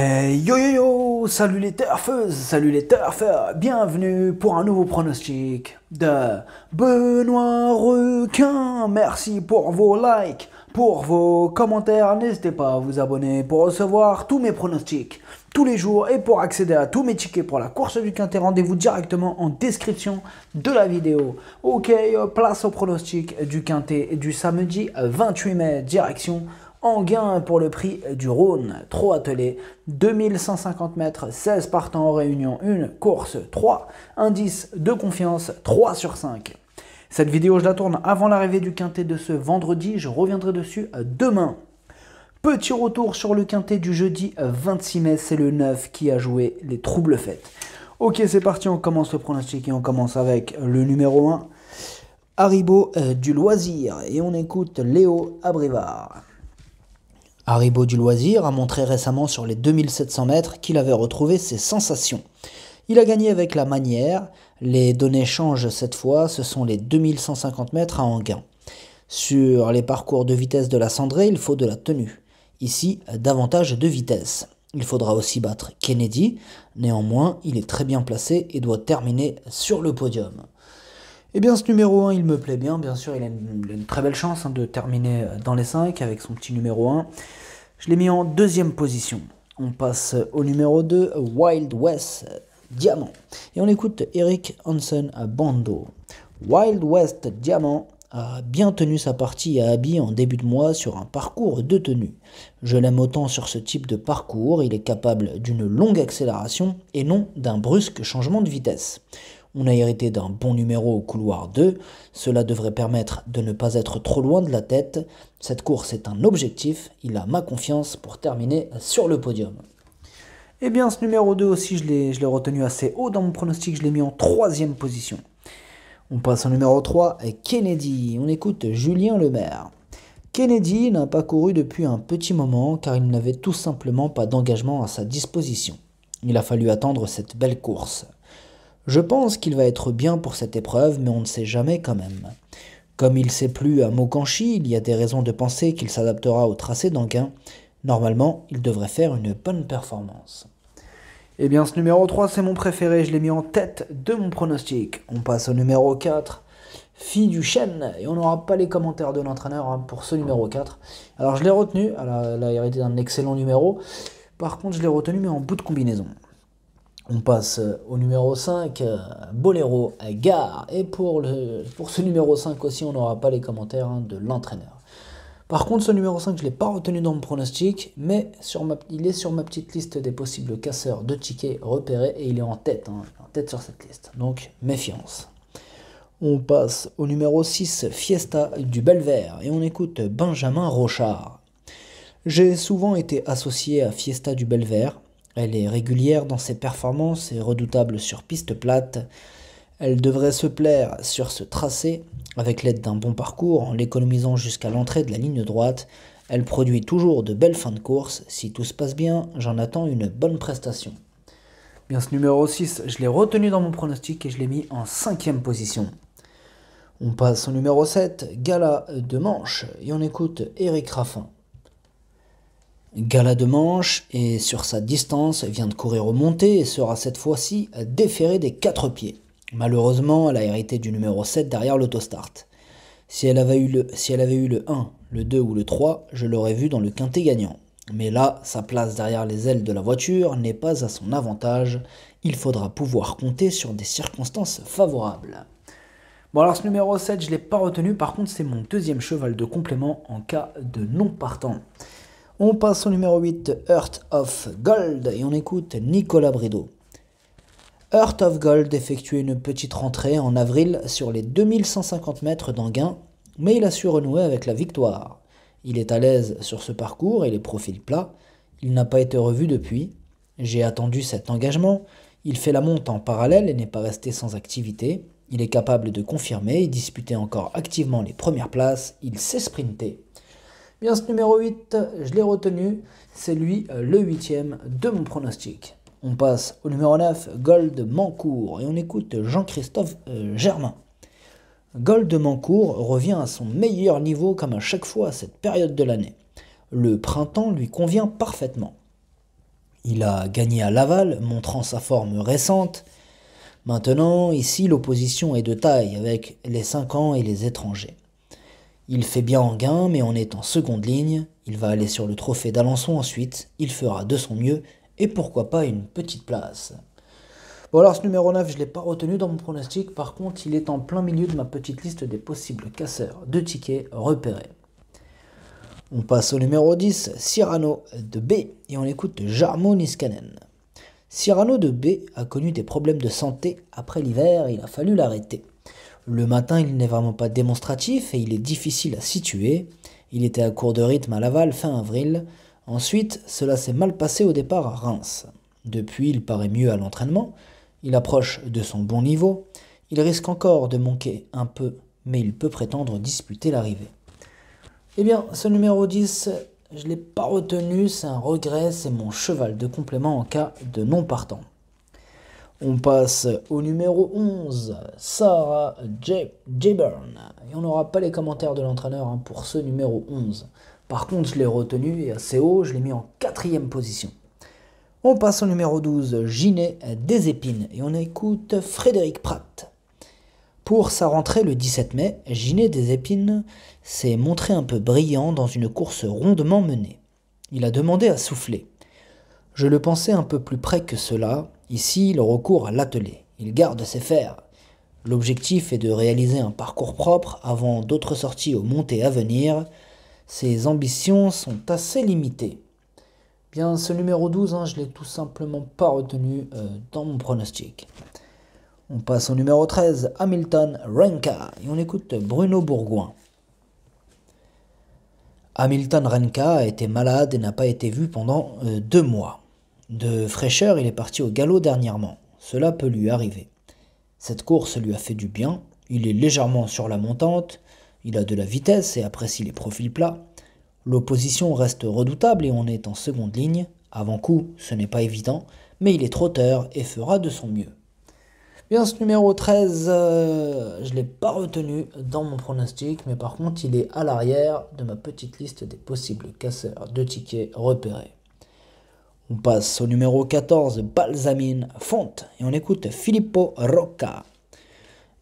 Hey, yo yo yo, salut les turfeuses, salut les turfeurs, bienvenue pour un nouveau pronostic de Benoît Requin. Merci pour vos likes, pour vos commentaires, n'hésitez pas à vous abonner pour recevoir tous mes pronostics tous les jours et pour accéder à tous mes tickets pour la course du quintet, rendez-vous directement en description de la vidéo. Ok, place au pronostic du quintet du samedi 28 mai, direction en gain pour le prix du Rhône, 3 attelé, 2150 mètres, 16 partants en réunion, 1 course, 3, indice de confiance, 3 sur 5. Cette vidéo, je la tourne avant l'arrivée du quintet de ce vendredi, je reviendrai dessus euh, demain. Petit retour sur le quintet du jeudi 26 euh, mai, c'est le 9 qui a joué les troubles fêtes. Ok, c'est parti, on commence le pronostic et on commence avec euh, le numéro 1, Haribo du loisir. Et on écoute Léo Abrivard. Haribo du Loisir a montré récemment sur les 2700 mètres qu'il avait retrouvé ses sensations. Il a gagné avec la manière, les données changent cette fois, ce sont les 2150 mètres à gain. Sur les parcours de vitesse de la cendrée, il faut de la tenue. Ici, davantage de vitesse. Il faudra aussi battre Kennedy, néanmoins il est très bien placé et doit terminer sur le podium. Eh bien, ce numéro 1, il me plaît bien. Bien sûr, il a une, très belle chance hein, de terminer euh, dans les 5 avec son petit numéro 1. Je l'ai mis en deuxième position. On passe au numéro 2, Wild West euh, Diamant. Et on écoute Eric Hansen à Bando. Wild West Diamant a bien tenu sa partie à Abbey en début de mois sur un parcours de tenue. Je l'aime autant sur ce type de parcours, il est capable d'une longue accélération et non d'un brusque changement de vitesse. On a hérité d'un bon numéro au couloir 2, cela devrait permettre de ne pas être trop loin de la tête. Cette course est un objectif, il a ma confiance pour terminer sur le podium. Et eh bien ce numéro 2 aussi je l'ai retenu assez haut dans mon pronostic, je l'ai mis en troisième position. On passe au numéro 3, Kennedy. On écoute Julien Lemaire. Kennedy n'a pas couru depuis un petit moment car il n'avait tout simplement pas d'engagement à sa disposition. Il a fallu attendre cette belle course. Je pense qu'il va être bien pour cette épreuve, mais on ne sait jamais quand même. Comme il s'est plu à Mokanchi, il y a des raisons de penser qu'il s'adaptera au tracé d'Anquin. Normalement, il devrait faire une bonne performance. Eh bien, ce numéro 3, c'est mon préféré, je l'ai mis en tête de mon pronostic. On passe au numéro 4, Fille du chêne, et on n'aura pas les commentaires de l'entraîneur hein, pour ce numéro 4. Alors, je l'ai retenu, elle ah a hérité d'un excellent numéro. Par contre, je l'ai retenu, mais en bout de combinaison. On passe euh, au numéro 5, euh, Bolero, à Gare. Et pour, le, pour ce numéro 5 aussi, on n'aura pas les commentaires hein, de l'entraîneur. Par contre, ce numéro 5, je ne l'ai pas retenu dans mon pronostic, mais sur ma, il est sur ma petite liste des possibles casseurs de tickets repérés et il est en tête, hein, en tête sur cette liste. Donc, méfiance. On passe au numéro 6, Fiesta du vert et on écoute Benjamin Rochard. J'ai souvent été associé à Fiesta du Belvert, elle est régulière dans ses performances et redoutable sur piste plate. Elle devrait se plaire sur ce tracé. Avec l'aide d'un bon parcours, en l'économisant jusqu'à l'entrée de la ligne droite, elle produit toujours de belles fins de course. Si tout se passe bien, j'en attends une bonne prestation. Bien, ce numéro 6, je l'ai retenu dans mon pronostic et je l'ai mis en cinquième position. On passe au numéro 7, Gala de Manche, et on écoute Eric Raffin. Gala de manche et sur sa distance vient de courir aux montées et sera cette fois-ci déférée des 4 pieds. Malheureusement, elle a hérité du numéro 7 derrière l'autostart. Si, elle avait eu le, si elle avait eu le 1, le 2 ou le 3, je l'aurais vu dans le quintet gagnant. Mais là, sa place derrière les ailes de la voiture n'est pas à son avantage. Il faudra pouvoir compter sur des circonstances favorables. Bon alors ce numéro 7, je ne l'ai pas retenu, par contre c'est mon deuxième cheval de complément en cas de non partant. On passe au numéro 8, Earth of Gold, et on écoute Nicolas Brideau. Earth of Gold effectuait une petite rentrée en avril sur les 2150 mètres d'Anguin, mais il a su renouer avec la victoire. Il est à l'aise sur ce parcours et les profils plats. Il n'a pas été revu depuis. J'ai attendu cet engagement. Il fait la monte en parallèle et n'est pas resté sans activité. Il est capable de confirmer et disputer encore activement les premières places. Il s'est sprinté. Bien, ce numéro 8, je l'ai retenu. C'est lui euh, le huitième de mon pronostic. On passe au numéro 9, Gold Mancourt. Et on écoute Jean-Christophe euh, Germain. Gold Mancourt revient à son meilleur niveau comme à chaque fois à cette période de l'année. Le printemps lui convient parfaitement. Il a gagné à Laval, montrant sa forme récente. Maintenant, ici, l'opposition est de taille avec les 5 ans et les étrangers. Il fait bien en gain, mais on est en seconde ligne. Il va aller sur le trophée d'Alençon ensuite. Il fera de son mieux et pourquoi pas une petite place. Bon alors ce numéro 9, je ne l'ai pas retenu dans mon pronostic, par contre il est en plein milieu de ma petite liste des possibles casseurs de tickets repérés. On passe au numéro 10, Cyrano de B, et on écoute Jarmo Niskanen. Cyrano de B a connu des problèmes de santé après l'hiver, il a fallu l'arrêter. Le matin, il n'est vraiment pas démonstratif et il est difficile à situer. Il était à court de rythme à Laval fin avril. Ensuite, cela s'est mal passé au départ à Reims. Depuis, il paraît mieux à l'entraînement. Il approche de son bon niveau. Il risque encore de manquer un peu, mais il peut prétendre disputer l'arrivée. Eh bien, ce numéro 10, je ne l'ai pas retenu, c'est un regret, c'est mon cheval de complément en cas de non partant. On passe au numéro 11, Sarah Jayburn. Et on n'aura pas les commentaires de l'entraîneur hein, pour ce numéro 11. Par contre, je l'ai retenu et assez haut, je l'ai mis en quatrième position. On passe au numéro 12, Ginet Desépines. Et on écoute Frédéric Pratt. Pour sa rentrée le 17 mai, Ginet des Épines s'est montré un peu brillant dans une course rondement menée. Il a demandé à souffler. Je le pensais un peu plus près que cela, Ici, le recours à l'atelier. Il garde ses fers. L'objectif est de réaliser un parcours propre avant d'autres sorties aux montées à venir. Ses ambitions sont assez limitées. Bien, ce numéro 12, je hein, je l'ai tout simplement pas retenu euh, dans mon pronostic. On passe au numéro 13, Hamilton Renka, et on écoute Bruno Bourgoin. Hamilton Renka a été malade et n'a pas été vu pendant euh, deux mois. De fraîcheur, il est parti au galop dernièrement. Cela peut lui arriver. Cette course lui a fait du bien. Il est légèrement sur la montante. Il a de la vitesse et apprécie les profils plats. L'opposition reste redoutable et on est en seconde ligne. Avant coup, ce n'est pas évident, mais il est trotteur et fera de son mieux. Bien, ce numéro 13, euh, je ne l'ai pas retenu dans mon pronostic, mais par contre, il est à l'arrière de ma petite liste des possibles casseurs de tickets repérés. On passe au numéro 14, Balsamine Fonte, et on écoute Filippo Rocca.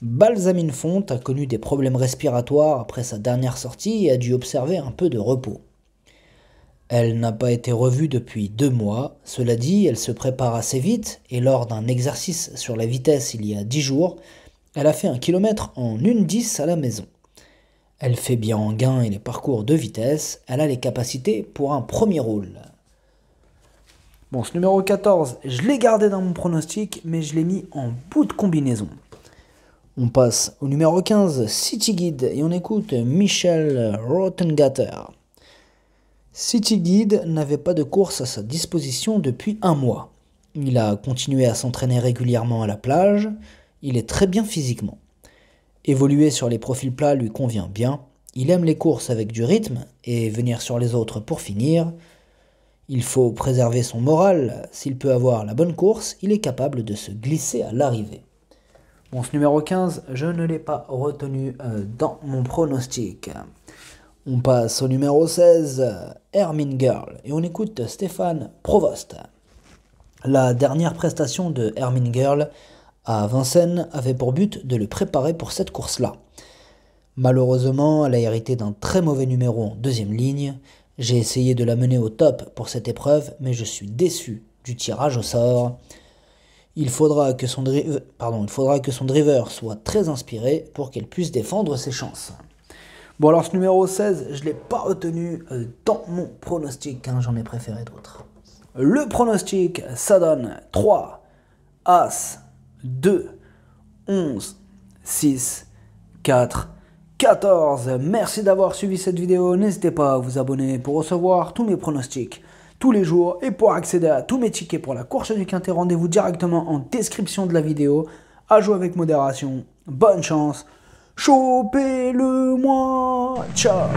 Balsamine Fonte a connu des problèmes respiratoires après sa dernière sortie et a dû observer un peu de repos. Elle n'a pas été revue depuis deux mois, cela dit, elle se prépare assez vite, et lors d'un exercice sur la vitesse il y a dix jours, elle a fait un kilomètre en une dix à la maison. Elle fait bien en gain et les parcours de vitesse, elle a les capacités pour un premier rôle. Bon, ce numéro 14, je l'ai gardé dans mon pronostic, mais je l'ai mis en bout de combinaison. On passe au numéro 15, City Guide, et on écoute Michel Rottengatter. City Guide n'avait pas de course à sa disposition depuis un mois. Il a continué à s'entraîner régulièrement à la plage, il est très bien physiquement. Évoluer sur les profils plats lui convient bien, il aime les courses avec du rythme et venir sur les autres pour finir, il faut préserver son moral. S'il peut avoir la bonne course, il est capable de se glisser à l'arrivée. Bon, ce numéro 15, je ne l'ai pas retenu euh, dans mon pronostic. On passe au numéro 16, Hermine Girl, et on écoute Stéphane Provost. La dernière prestation de Hermine Girl à Vincennes avait pour but de le préparer pour cette course-là. Malheureusement, elle a hérité d'un très mauvais numéro en deuxième ligne, j'ai essayé de la mener au top pour cette épreuve, mais je suis déçu du tirage au sort. Il faudra que son, euh, pardon, il faudra que son driver soit très inspiré pour qu'elle puisse défendre ses chances. Bon alors ce numéro 16, je ne l'ai pas retenu euh, dans mon pronostic, hein, j'en ai préféré d'autres. Le pronostic, ça donne 3, As, 2, 11, 6, 4, 14. Merci d'avoir suivi cette vidéo. N'hésitez pas à vous abonner pour recevoir tous mes pronostics tous les jours et pour accéder à tous mes tickets pour la course du Quintet, rendez-vous directement en description de la vidéo. À jouer avec modération. Bonne chance. Chopez-le-moi. Ciao.